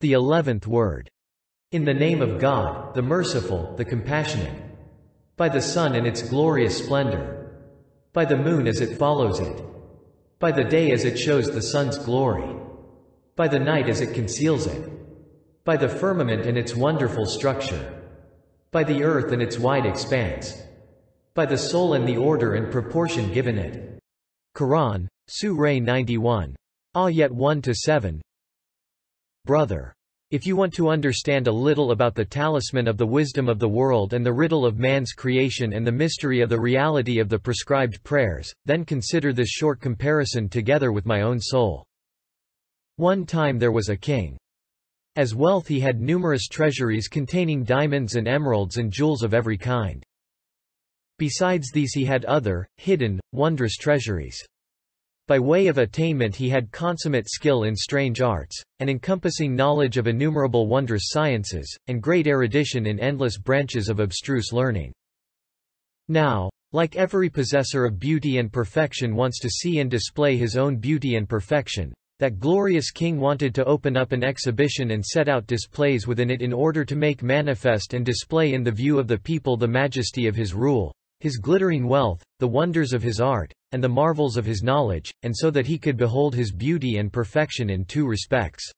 The eleventh word. In the name of God, the merciful, the compassionate. By the sun in its glorious splendor. By the moon as it follows it. By the day as it shows the sun's glory. By the night as it conceals it. By the firmament and its wonderful structure. By the earth and its wide expanse. By the soul and the order and proportion given it. Quran, Surah 91. Ayat 1 to 7, brother. If you want to understand a little about the talisman of the wisdom of the world and the riddle of man's creation and the mystery of the reality of the prescribed prayers, then consider this short comparison together with my own soul. One time there was a king. As wealth he had numerous treasuries containing diamonds and emeralds and jewels of every kind. Besides these he had other, hidden, wondrous treasuries. By way of attainment he had consummate skill in strange arts, an encompassing knowledge of innumerable wondrous sciences, and great erudition in endless branches of abstruse learning. Now, like every possessor of beauty and perfection wants to see and display his own beauty and perfection, that glorious king wanted to open up an exhibition and set out displays within it in order to make manifest and display in the view of the people the majesty of his rule, his glittering wealth, the wonders of his art, and the marvels of his knowledge, and so that he could behold his beauty and perfection in two respects.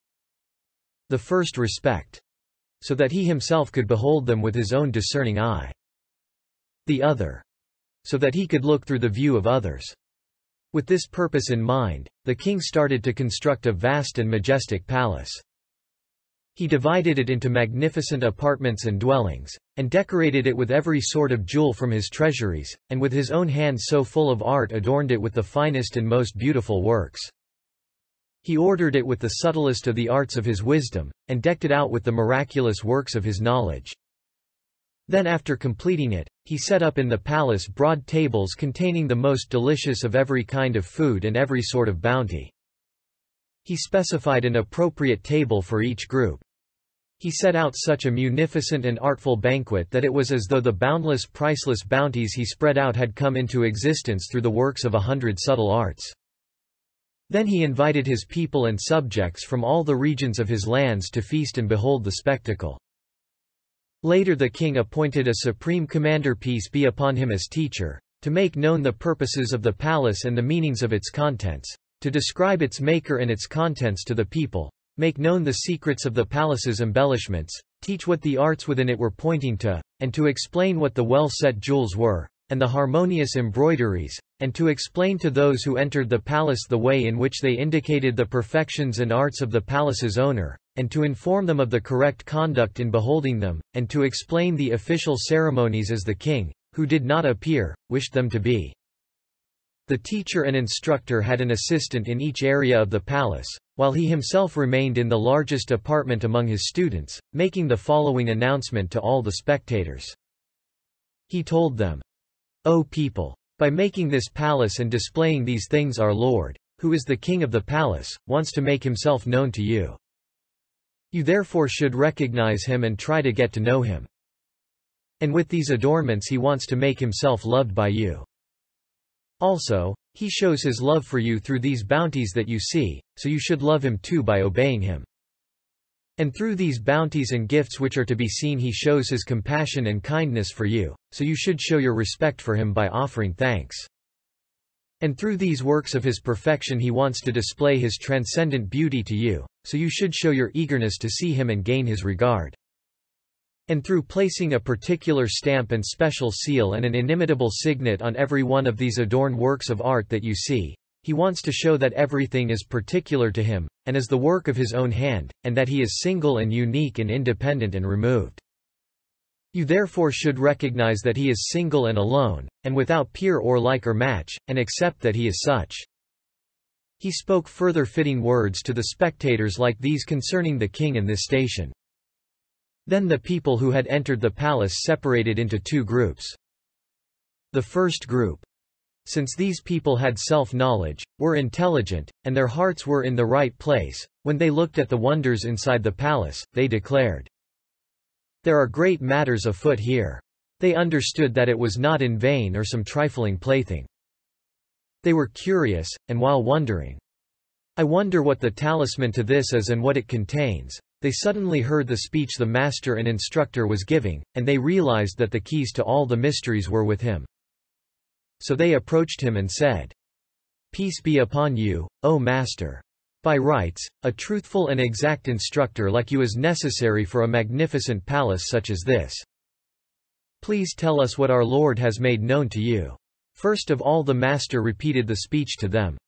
The first respect. So that he himself could behold them with his own discerning eye. The other. So that he could look through the view of others. With this purpose in mind, the king started to construct a vast and majestic palace. He divided it into magnificent apartments and dwellings, and decorated it with every sort of jewel from his treasuries, and with his own hands so full of art adorned it with the finest and most beautiful works. He ordered it with the subtlest of the arts of his wisdom, and decked it out with the miraculous works of his knowledge. Then after completing it, he set up in the palace broad tables containing the most delicious of every kind of food and every sort of bounty. He specified an appropriate table for each group. He set out such a munificent and artful banquet that it was as though the boundless priceless bounties he spread out had come into existence through the works of a hundred subtle arts. Then he invited his people and subjects from all the regions of his lands to feast and behold the spectacle. Later the king appointed a supreme commander peace be upon him as teacher, to make known the purposes of the palace and the meanings of its contents, to describe its maker and its contents to the people, make known the secrets of the palace's embellishments, teach what the arts within it were pointing to, and to explain what the well-set jewels were, and the harmonious embroideries, and to explain to those who entered the palace the way in which they indicated the perfections and arts of the palace's owner, and to inform them of the correct conduct in beholding them, and to explain the official ceremonies as the king, who did not appear, wished them to be. The teacher and instructor had an assistant in each area of the palace, while he himself remained in the largest apartment among his students, making the following announcement to all the spectators. He told them, O people! By making this palace and displaying these things our Lord, who is the king of the palace, wants to make himself known to you. You therefore should recognize him and try to get to know him. And with these adornments he wants to make himself loved by you. Also, he shows his love for you through these bounties that you see, so you should love him too by obeying him. And through these bounties and gifts which are to be seen he shows his compassion and kindness for you, so you should show your respect for him by offering thanks. And through these works of his perfection he wants to display his transcendent beauty to you, so you should show your eagerness to see him and gain his regard and through placing a particular stamp and special seal and an inimitable signet on every one of these adorned works of art that you see, he wants to show that everything is particular to him, and is the work of his own hand, and that he is single and unique and independent and removed. You therefore should recognize that he is single and alone, and without peer or like or match, and accept that he is such. He spoke further fitting words to the spectators like these concerning the king and this station. Then the people who had entered the palace separated into two groups. The first group, since these people had self-knowledge, were intelligent, and their hearts were in the right place, when they looked at the wonders inside the palace, they declared, There are great matters afoot here. They understood that it was not in vain or some trifling plaything. They were curious, and while wondering, I wonder what the talisman to this is and what it contains, they suddenly heard the speech the master and instructor was giving, and they realized that the keys to all the mysteries were with him. So they approached him and said, Peace be upon you, O Master. By rights, a truthful and exact instructor like you is necessary for a magnificent palace such as this. Please tell us what our Lord has made known to you. First of all the Master repeated the speech to them.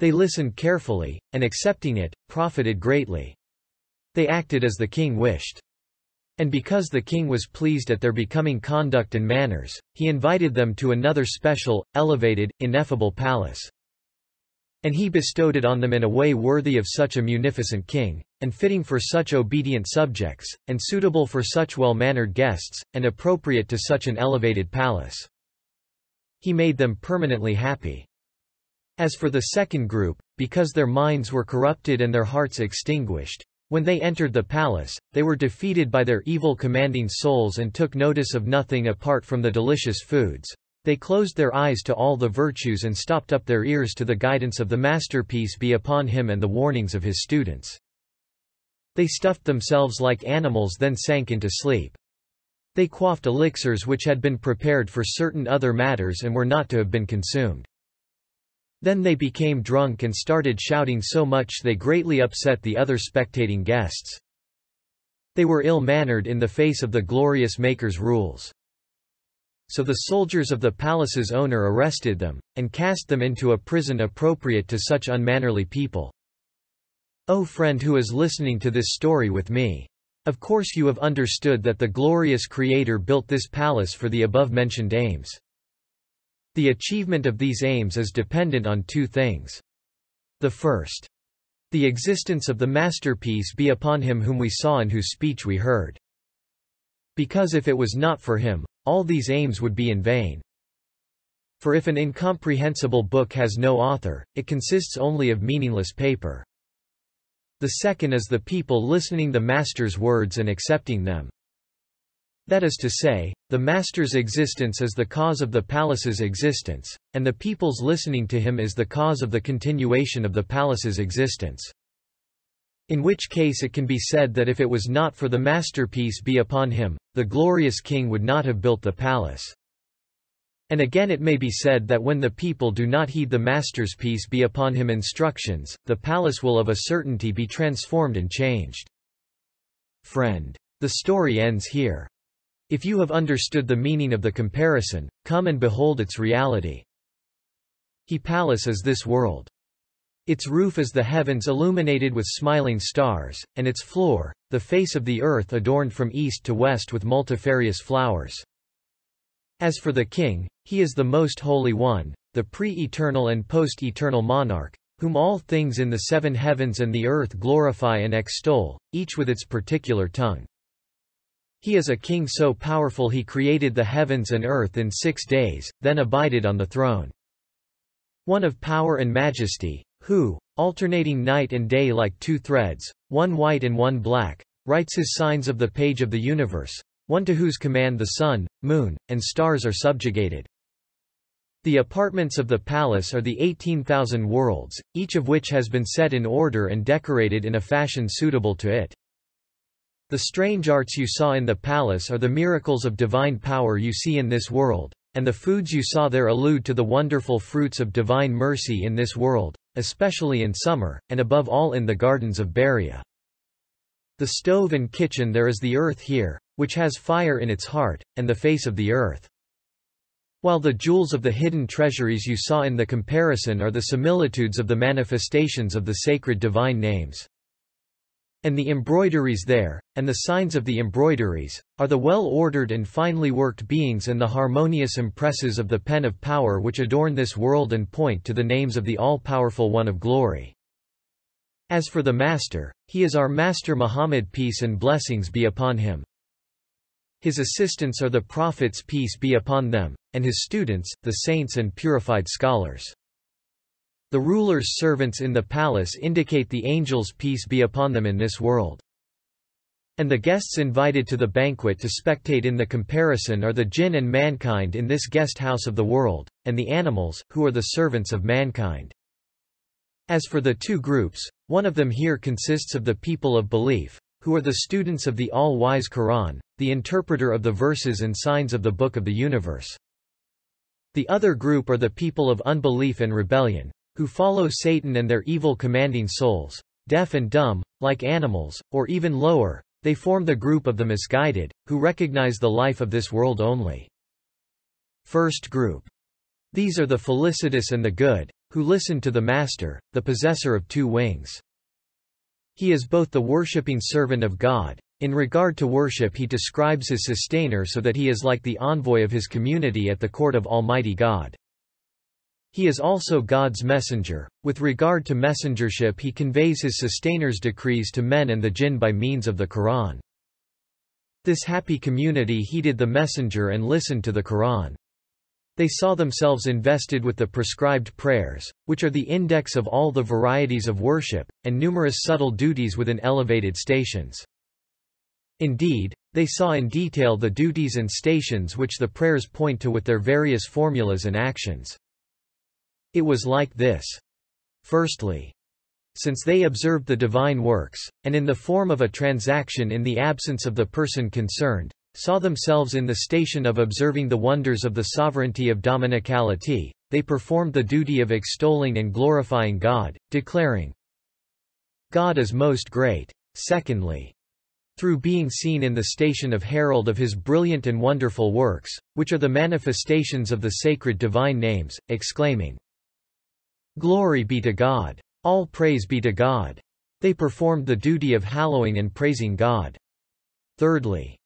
They listened carefully, and accepting it, profited greatly. They acted as the king wished. And because the king was pleased at their becoming conduct and manners, he invited them to another special, elevated, ineffable palace. And he bestowed it on them in a way worthy of such a munificent king, and fitting for such obedient subjects, and suitable for such well-mannered guests, and appropriate to such an elevated palace. He made them permanently happy. As for the second group, because their minds were corrupted and their hearts extinguished, when they entered the palace, they were defeated by their evil commanding souls and took notice of nothing apart from the delicious foods. They closed their eyes to all the virtues and stopped up their ears to the guidance of the masterpiece be upon him and the warnings of his students. They stuffed themselves like animals then sank into sleep. They quaffed elixirs which had been prepared for certain other matters and were not to have been consumed. Then they became drunk and started shouting so much they greatly upset the other spectating guests. They were ill-mannered in the face of the glorious Maker's rules. So the soldiers of the palace's owner arrested them, and cast them into a prison appropriate to such unmannerly people. O oh friend who is listening to this story with me. Of course you have understood that the glorious Creator built this palace for the above-mentioned aims. The achievement of these aims is dependent on two things. The first, the existence of the masterpiece be upon him whom we saw and whose speech we heard. Because if it was not for him, all these aims would be in vain. For if an incomprehensible book has no author, it consists only of meaningless paper. The second is the people listening the master's words and accepting them. That is to say, the master's existence is the cause of the palace's existence, and the people's listening to him is the cause of the continuation of the palace's existence. In which case it can be said that if it was not for the masterpiece be upon him, the glorious king would not have built the palace. And again it may be said that when the people do not heed the master's peace be upon him instructions, the palace will of a certainty be transformed and changed. Friend. The story ends here. If you have understood the meaning of the comparison, come and behold its reality. He palace is this world. Its roof is the heavens illuminated with smiling stars, and its floor, the face of the earth adorned from east to west with multifarious flowers. As for the king, he is the most holy one, the pre-eternal and post-eternal monarch, whom all things in the seven heavens and the earth glorify and extol, each with its particular tongue. He is a king so powerful he created the heavens and earth in six days, then abided on the throne. One of power and majesty, who, alternating night and day like two threads, one white and one black, writes his signs of the page of the universe, one to whose command the sun, moon, and stars are subjugated. The apartments of the palace are the 18,000 worlds, each of which has been set in order and decorated in a fashion suitable to it. The strange arts you saw in the palace are the miracles of divine power you see in this world, and the foods you saw there allude to the wonderful fruits of divine mercy in this world, especially in summer, and above all in the gardens of Beria. The stove and kitchen there is the earth here, which has fire in its heart, and the face of the earth. While the jewels of the hidden treasuries you saw in the comparison are the similitudes of the manifestations of the sacred divine names and the embroideries there, and the signs of the embroideries, are the well-ordered and finely worked beings and the harmonious impresses of the pen of power which adorn this world and point to the names of the all-powerful one of glory. As for the Master, he is our Master Muhammad peace and blessings be upon him. His assistants are the prophets peace be upon them, and his students, the saints and purified scholars. The ruler's servants in the palace indicate the angels peace be upon them in this world. And the guests invited to the banquet to spectate in the comparison are the jinn and mankind in this guest house of the world, and the animals, who are the servants of mankind. As for the two groups, one of them here consists of the people of belief, who are the students of the all-wise Quran, the interpreter of the verses and signs of the Book of the Universe. The other group are the people of unbelief and rebellion, who follow Satan and their evil commanding souls, deaf and dumb, like animals, or even lower, they form the group of the misguided, who recognize the life of this world only. First group. These are the felicitous and the good, who listen to the Master, the possessor of two wings. He is both the worshipping servant of God. In regard to worship he describes his sustainer so that he is like the envoy of his community at the court of Almighty God. He is also God's messenger. With regard to messengership, he conveys his sustainer's decrees to men and the jinn by means of the Quran. This happy community heeded the messenger and listened to the Quran. They saw themselves invested with the prescribed prayers, which are the index of all the varieties of worship, and numerous subtle duties within elevated stations. Indeed, they saw in detail the duties and stations which the prayers point to with their various formulas and actions. It was like this. Firstly, since they observed the divine works, and in the form of a transaction in the absence of the person concerned, saw themselves in the station of observing the wonders of the sovereignty of dominicality, they performed the duty of extolling and glorifying God, declaring, God is most great. Secondly, through being seen in the station of herald of his brilliant and wonderful works, which are the manifestations of the sacred divine names, exclaiming, Glory be to God. All praise be to God. They performed the duty of hallowing and praising God. Thirdly,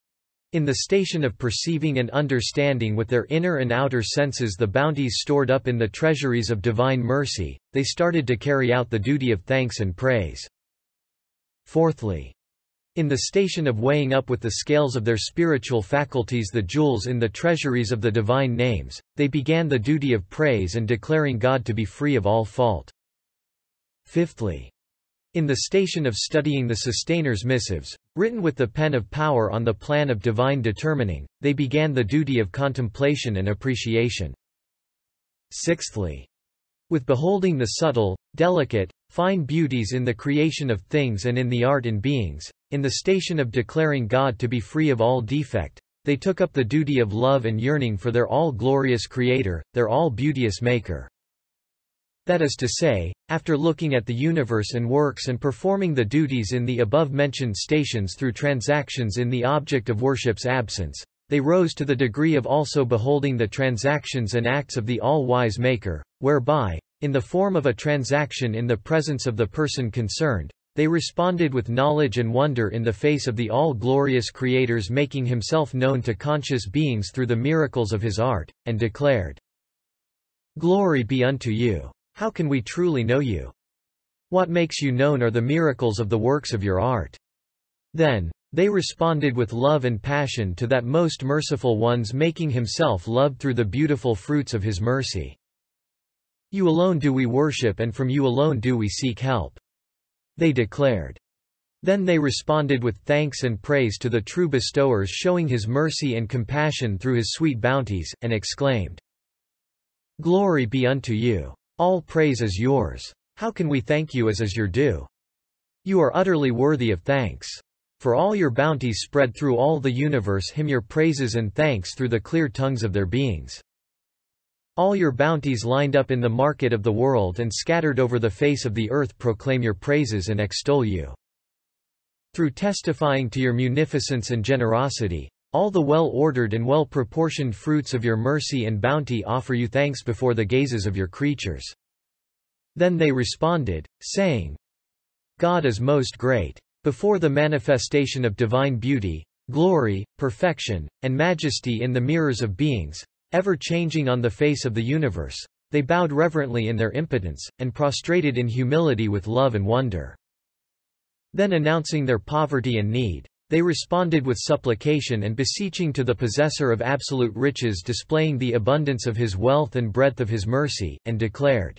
in the station of perceiving and understanding with their inner and outer senses the bounties stored up in the treasuries of divine mercy, they started to carry out the duty of thanks and praise. Fourthly, in the station of weighing up with the scales of their spiritual faculties the jewels in the treasuries of the divine names, they began the duty of praise and declaring God to be free of all fault. Fifthly, in the station of studying the Sustainer's missives, written with the pen of power on the plan of divine determining, they began the duty of contemplation and appreciation. Sixthly, with beholding the subtle, delicate, fine beauties in the creation of things and in the art in beings, in the station of declaring God to be free of all defect, they took up the duty of love and yearning for their all-glorious Creator, their all-beauteous Maker. That is to say, after looking at the universe and works and performing the duties in the above-mentioned stations through transactions in the object of worship's absence, they rose to the degree of also beholding the transactions and acts of the all-wise Maker, whereby, in the form of a transaction in the presence of the person concerned. They responded with knowledge and wonder in the face of the all-glorious Creator's making himself known to conscious beings through the miracles of his art, and declared, Glory be unto you. How can we truly know you? What makes you known are the miracles of the works of your art. Then, they responded with love and passion to that most merciful one's making himself loved through the beautiful fruits of his mercy. You alone do we worship and from you alone do we seek help. They declared. Then they responded with thanks and praise to the true bestowers showing his mercy and compassion through his sweet bounties, and exclaimed, Glory be unto you. All praise is yours. How can we thank you as is your due? You are utterly worthy of thanks. For all your bounties spread through all the universe hymn your praises and thanks through the clear tongues of their beings. All your bounties lined up in the market of the world and scattered over the face of the earth proclaim your praises and extol you. Through testifying to your munificence and generosity, all the well-ordered and well-proportioned fruits of your mercy and bounty offer you thanks before the gazes of your creatures. Then they responded, saying, God is most great. Before the manifestation of divine beauty, glory, perfection, and majesty in the mirrors of beings, ever-changing on the face of the universe, they bowed reverently in their impotence, and prostrated in humility with love and wonder. Then announcing their poverty and need, they responded with supplication and beseeching to the possessor of absolute riches displaying the abundance of his wealth and breadth of his mercy, and declared,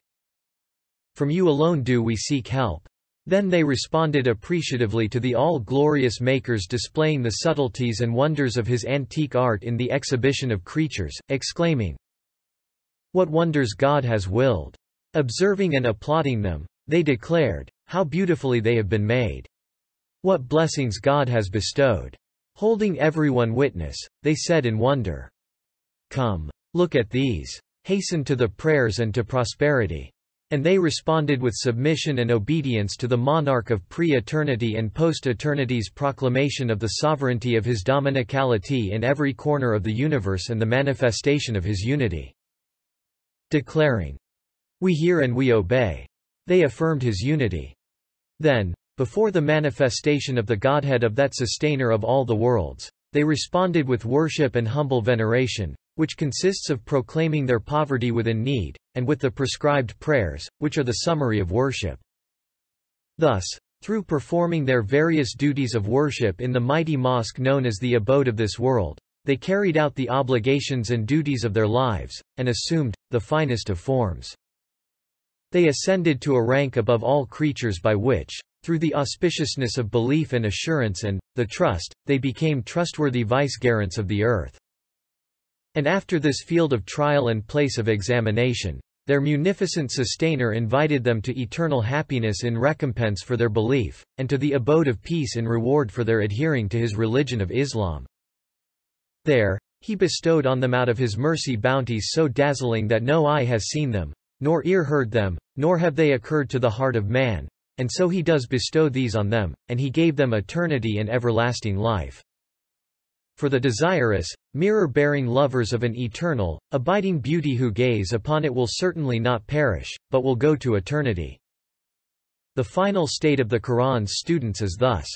From you alone do we seek help. Then they responded appreciatively to the all-glorious makers displaying the subtleties and wonders of his antique art in the exhibition of creatures, exclaiming, What wonders God has willed! Observing and applauding them, they declared, How beautifully they have been made! What blessings God has bestowed! Holding everyone witness, they said in wonder, Come, look at these! Hasten to the prayers and to prosperity! and they responded with submission and obedience to the monarch of pre-eternity and post-eternity's proclamation of the sovereignty of his dominicality in every corner of the universe and the manifestation of his unity. Declaring, We hear and we obey. They affirmed his unity. Then, before the manifestation of the Godhead of that sustainer of all the worlds, they responded with worship and humble veneration, which consists of proclaiming their poverty within need, and with the prescribed prayers, which are the summary of worship. Thus, through performing their various duties of worship in the mighty mosque known as the abode of this world, they carried out the obligations and duties of their lives, and assumed, the finest of forms. They ascended to a rank above all creatures by which, through the auspiciousness of belief and assurance and, the trust, they became trustworthy vicegerents of the earth. And after this field of trial and place of examination, their munificent sustainer invited them to eternal happiness in recompense for their belief, and to the abode of peace in reward for their adhering to his religion of Islam. There, he bestowed on them out of his mercy bounties so dazzling that no eye has seen them, nor ear heard them, nor have they occurred to the heart of man, and so he does bestow these on them, and he gave them eternity and everlasting life for the desirous, mirror-bearing lovers of an eternal, abiding beauty who gaze upon it will certainly not perish, but will go to eternity. The final state of the Quran's students is thus.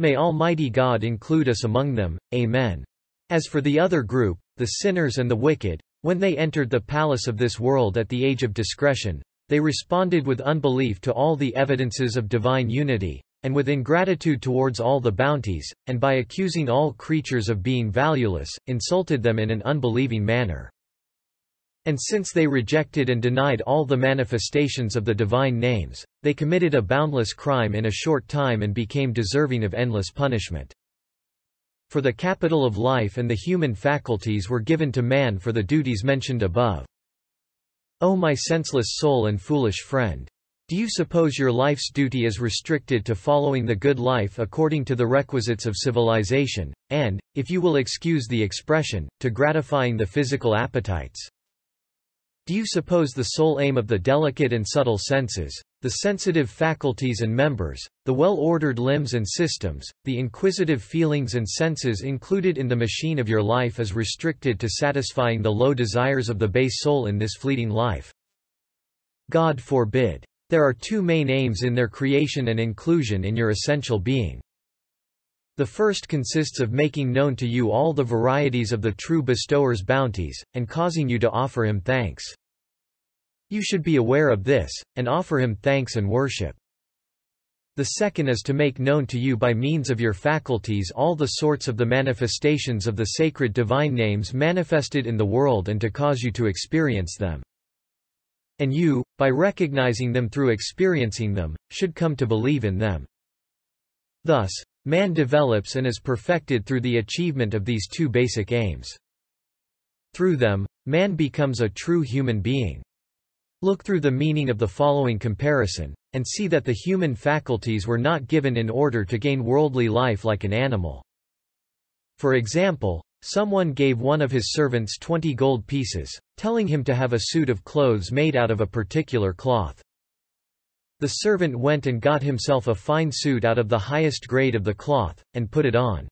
May Almighty God include us among them, Amen. As for the other group, the sinners and the wicked, when they entered the palace of this world at the age of discretion, they responded with unbelief to all the evidences of divine unity, and with ingratitude towards all the bounties, and by accusing all creatures of being valueless, insulted them in an unbelieving manner. And since they rejected and denied all the manifestations of the divine names, they committed a boundless crime in a short time and became deserving of endless punishment. For the capital of life and the human faculties were given to man for the duties mentioned above. O my senseless soul and foolish friend! Do you suppose your life's duty is restricted to following the good life according to the requisites of civilization, and, if you will excuse the expression, to gratifying the physical appetites? Do you suppose the sole aim of the delicate and subtle senses, the sensitive faculties and members, the well-ordered limbs and systems, the inquisitive feelings and senses included in the machine of your life is restricted to satisfying the low desires of the base soul in this fleeting life? God forbid. There are two main aims in their creation and inclusion in your essential being. The first consists of making known to you all the varieties of the true bestower's bounties, and causing you to offer him thanks. You should be aware of this, and offer him thanks and worship. The second is to make known to you by means of your faculties all the sorts of the manifestations of the sacred divine names manifested in the world and to cause you to experience them and you, by recognizing them through experiencing them, should come to believe in them. Thus, man develops and is perfected through the achievement of these two basic aims. Through them, man becomes a true human being. Look through the meaning of the following comparison, and see that the human faculties were not given in order to gain worldly life like an animal. For example, Someone gave one of his servants twenty gold pieces, telling him to have a suit of clothes made out of a particular cloth. The servant went and got himself a fine suit out of the highest grade of the cloth, and put it on.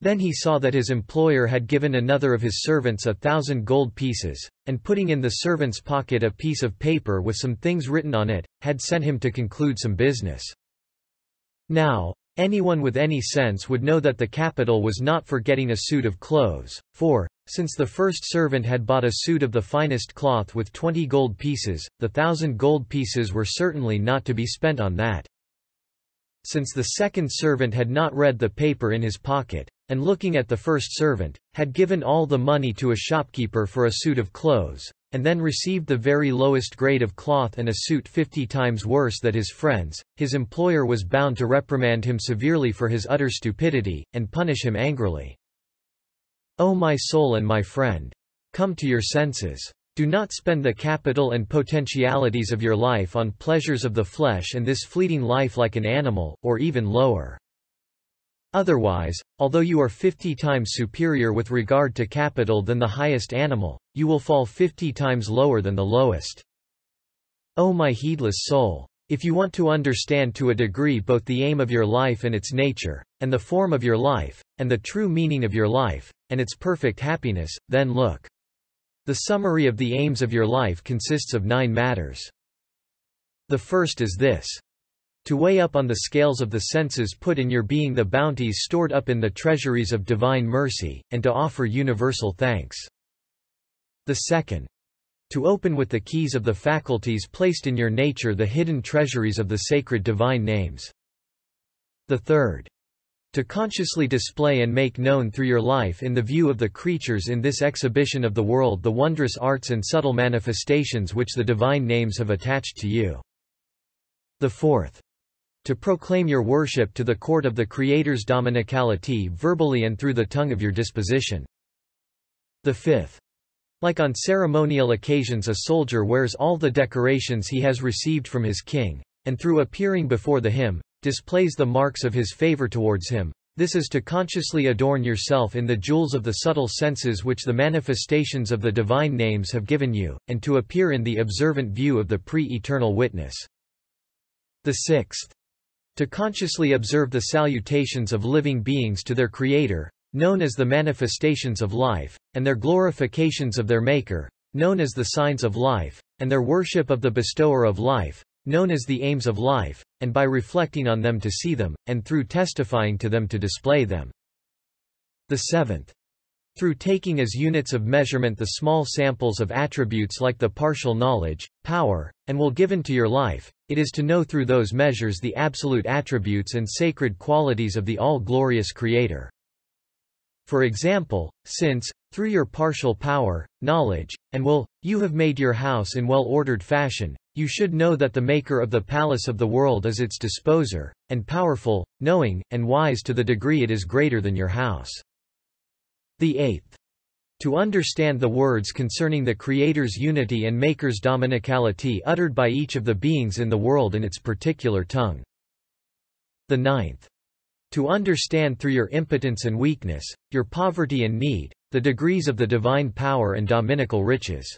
Then he saw that his employer had given another of his servants a thousand gold pieces, and putting in the servant's pocket a piece of paper with some things written on it, had sent him to conclude some business. Now, Anyone with any sense would know that the capital was not for getting a suit of clothes, for, since the first servant had bought a suit of the finest cloth with twenty gold pieces, the thousand gold pieces were certainly not to be spent on that. Since the second servant had not read the paper in his pocket, and looking at the first servant, had given all the money to a shopkeeper for a suit of clothes, and then received the very lowest grade of cloth and a suit fifty times worse than his friends, his employer was bound to reprimand him severely for his utter stupidity, and punish him angrily. O oh my soul and my friend! Come to your senses. Do not spend the capital and potentialities of your life on pleasures of the flesh and this fleeting life like an animal, or even lower. Otherwise, although you are 50 times superior with regard to capital than the highest animal, you will fall 50 times lower than the lowest. O oh my heedless soul! If you want to understand to a degree both the aim of your life and its nature, and the form of your life, and the true meaning of your life, and its perfect happiness, then look. The summary of the aims of your life consists of nine matters. The first is this to weigh up on the scales of the senses put in your being the bounties stored up in the treasuries of divine mercy, and to offer universal thanks. The second. To open with the keys of the faculties placed in your nature the hidden treasuries of the sacred divine names. The third. To consciously display and make known through your life in the view of the creatures in this exhibition of the world the wondrous arts and subtle manifestations which the divine names have attached to you. The fourth to proclaim your worship to the court of the Creator's dominicality verbally and through the tongue of your disposition. The fifth. Like on ceremonial occasions a soldier wears all the decorations he has received from his king, and through appearing before the hymn, displays the marks of his favor towards him. This is to consciously adorn yourself in the jewels of the subtle senses which the manifestations of the divine names have given you, and to appear in the observant view of the pre-eternal witness. The sixth. To consciously observe the salutations of living beings to their Creator, known as the manifestations of life, and their glorifications of their Maker, known as the signs of life, and their worship of the bestower of life, known as the aims of life, and by reflecting on them to see them, and through testifying to them to display them. The seventh through taking as units of measurement the small samples of attributes like the partial knowledge, power, and will given to your life, it is to know through those measures the absolute attributes and sacred qualities of the all-glorious Creator. For example, since, through your partial power, knowledge, and will, you have made your house in well-ordered fashion, you should know that the maker of the palace of the world is its disposer, and powerful, knowing, and wise to the degree it is greater than your house. The eighth. To understand the words concerning the Creator's unity and Maker's dominicality uttered by each of the beings in the world in its particular tongue. The ninth. To understand through your impotence and weakness, your poverty and need, the degrees of the divine power and dominical riches.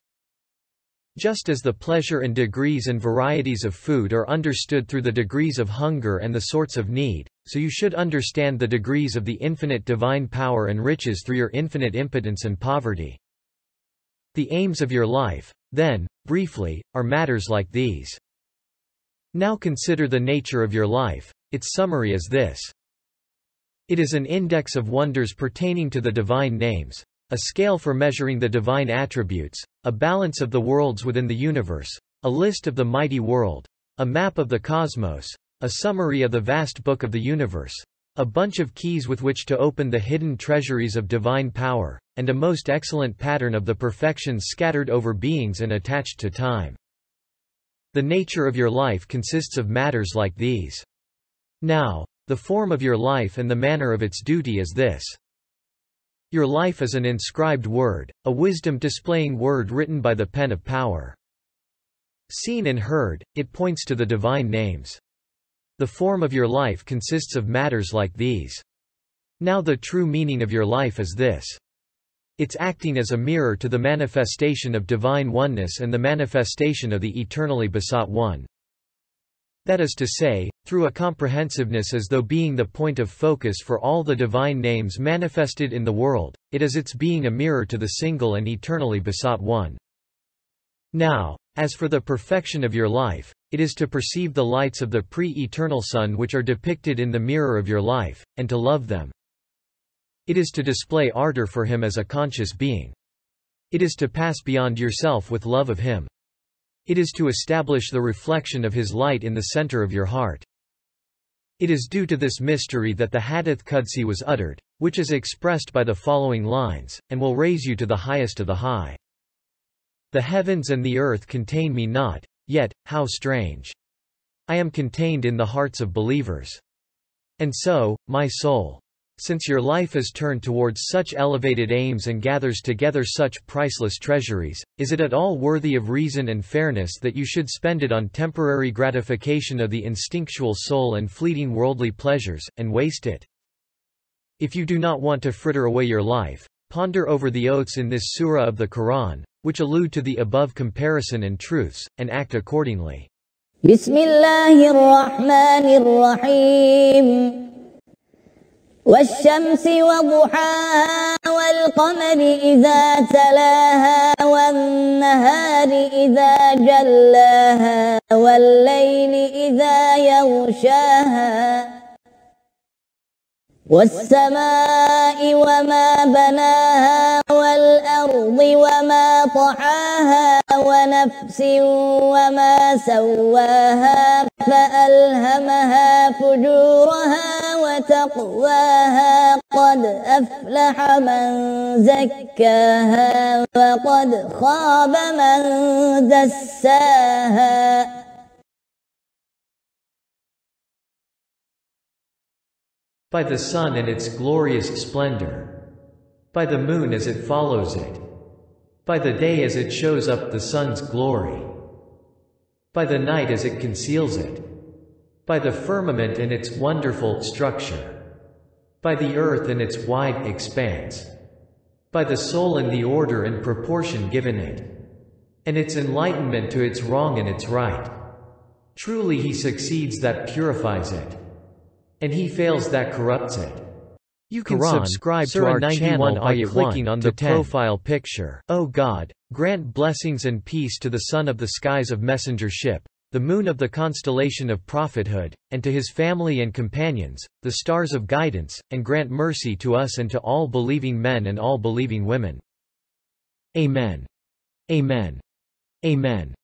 Just as the pleasure and degrees and varieties of food are understood through the degrees of hunger and the sorts of need, so you should understand the degrees of the infinite divine power and riches through your infinite impotence and poverty. The aims of your life, then, briefly, are matters like these. Now consider the nature of your life, its summary is this. It is an index of wonders pertaining to the divine names, a scale for measuring the divine attributes, a balance of the worlds within the universe, a list of the mighty world, a map of the cosmos, a summary of the vast book of the universe, a bunch of keys with which to open the hidden treasuries of divine power, and a most excellent pattern of the perfections scattered over beings and attached to time. The nature of your life consists of matters like these. Now, the form of your life and the manner of its duty is this. Your life is an inscribed word, a wisdom displaying word written by the pen of power. Seen and heard, it points to the divine names. The form of your life consists of matters like these. Now the true meaning of your life is this. It's acting as a mirror to the manifestation of divine oneness and the manifestation of the eternally besought one. That is to say, through a comprehensiveness as though being the point of focus for all the divine names manifested in the world, it is its being a mirror to the single and eternally besought one. Now, as for the perfection of your life, it is to perceive the lights of the pre-eternal sun which are depicted in the mirror of your life, and to love them. It is to display ardor for him as a conscious being. It is to pass beyond yourself with love of him. It is to establish the reflection of his light in the center of your heart. It is due to this mystery that the Hadith Qudsi was uttered, which is expressed by the following lines, and will raise you to the highest of the high. The heavens and the earth contain me not, yet, how strange! I am contained in the hearts of believers. And so, my soul, since your life is turned towards such elevated aims and gathers together such priceless treasuries, is it at all worthy of reason and fairness that you should spend it on temporary gratification of the instinctual soul and fleeting worldly pleasures, and waste it? If you do not want to fritter away your life, ponder over the oaths in this surah of the Quran, which allude to the above comparison and truths, and act accordingly. Bismillahirrahmanirrahim. والشمس وضحاها والقمر إذا تلاها والنهار إذا جلاها والليل إذا يغشاها والسماء وما بناها والأرض وما طحاها ونفس وما سواها فألهمها فجورها وتقواها قد أفلح من زكاها وقد خاب من دساها by the sun and its glorious splendor, by the moon as it follows it, by the day as it shows up the sun's glory, by the night as it conceals it, by the firmament and its wonderful structure, by the earth and its wide expanse, by the soul and the order and proportion given it, and its enlightenment to its wrong and its right. Truly he succeeds that purifies it and he fails that corrupts it. You can Quran, subscribe Surah to our channel by clicking on the 10. profile picture. O oh God, grant blessings and peace to the son of the skies of messengership, the moon of the constellation of prophethood, and to his family and companions, the stars of guidance, and grant mercy to us and to all believing men and all believing women. Amen. Amen. Amen.